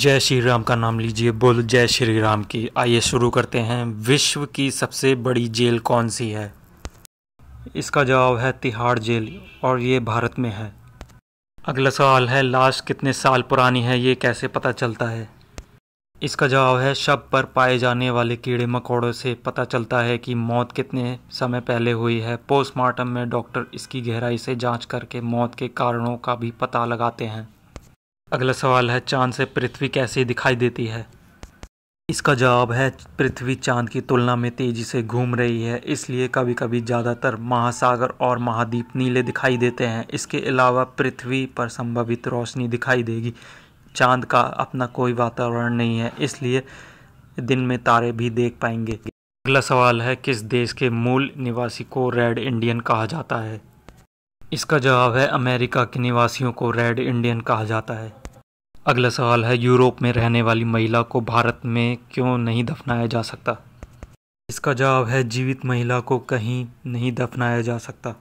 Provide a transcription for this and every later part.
जय श्री राम का नाम लीजिए बोल जय श्री राम की आइए शुरू करते हैं विश्व की सबसे बड़ी जेल कौन सी है इसका जवाब है तिहाड़ जेल और ये भारत में है अगला सवाल है लाश कितने साल पुरानी है ये कैसे पता चलता है इसका जवाब है शब पर पाए जाने वाले कीड़े मकोड़ों से पता चलता है कि मौत कितने समय पहले हुई है पोस्टमार्टम में डॉक्टर इसकी गहराई से जांच करके मौत के कारणों का भी पता लगाते हैं अगला सवाल है चांद से पृथ्वी कैसे दिखाई देती है इसका जवाब है पृथ्वी चांद की तुलना में तेज़ी से घूम रही है इसलिए कभी कभी ज़्यादातर महासागर और महाद्वीप नीले दिखाई देते हैं इसके अलावा पृथ्वी पर संभावित रोशनी दिखाई देगी चांद का अपना कोई वातावरण नहीं है इसलिए दिन में तारे भी देख पाएंगे अगला सवाल है किस देश के मूल निवासी को रेड इंडियन कहा जाता है इसका जवाब है अमेरिका के निवासियों को रेड इंडियन कहा जाता है अगला सवाल है यूरोप में रहने वाली महिला को भारत में क्यों नहीं दफनाया जा सकता इसका जवाब है जीवित महिला को कहीं नहीं दफनाया जा सकता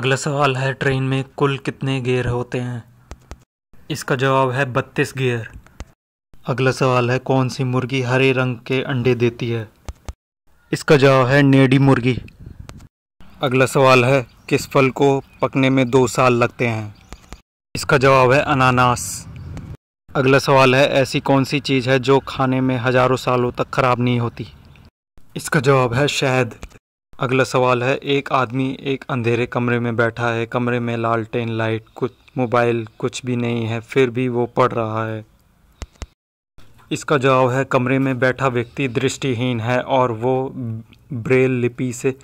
अगला सवाल है ट्रेन में कुल कितने गेयर होते हैं इसका जवाब है बत्तीस गेयर अगला सवाल है कौन सी मुर्गी हरे रंग के अंडे देती है इसका जवाब है नेडी मुर्गी अगला सवाल है किस फल को पकने में दो साल लगते हैं इसका जवाब है अनानास अगला सवाल है ऐसी कौन सी चीज़ है जो खाने में हज़ारों सालों तक ख़राब नहीं होती इसका जवाब है शहद अगला सवाल है एक आदमी एक अंधेरे कमरे में बैठा है कमरे में लालटेन लाइट कुछ मोबाइल कुछ भी नहीं है फिर भी वो पढ़ रहा है इसका जवाब है कमरे में बैठा व्यक्ति दृष्टिहीन है और वो ब्रेल लिपि से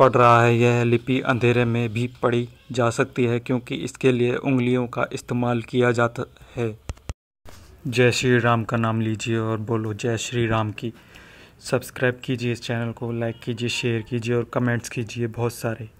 पड़ रहा है यह लिपि अंधेरे में भी पढ़ी जा सकती है क्योंकि इसके लिए उंगलियों का इस्तेमाल किया जाता है जय श्री राम का नाम लीजिए और बोलो जय श्री राम की सब्सक्राइब कीजिए इस चैनल को लाइक कीजिए शेयर कीजिए और कमेंट्स कीजिए बहुत सारे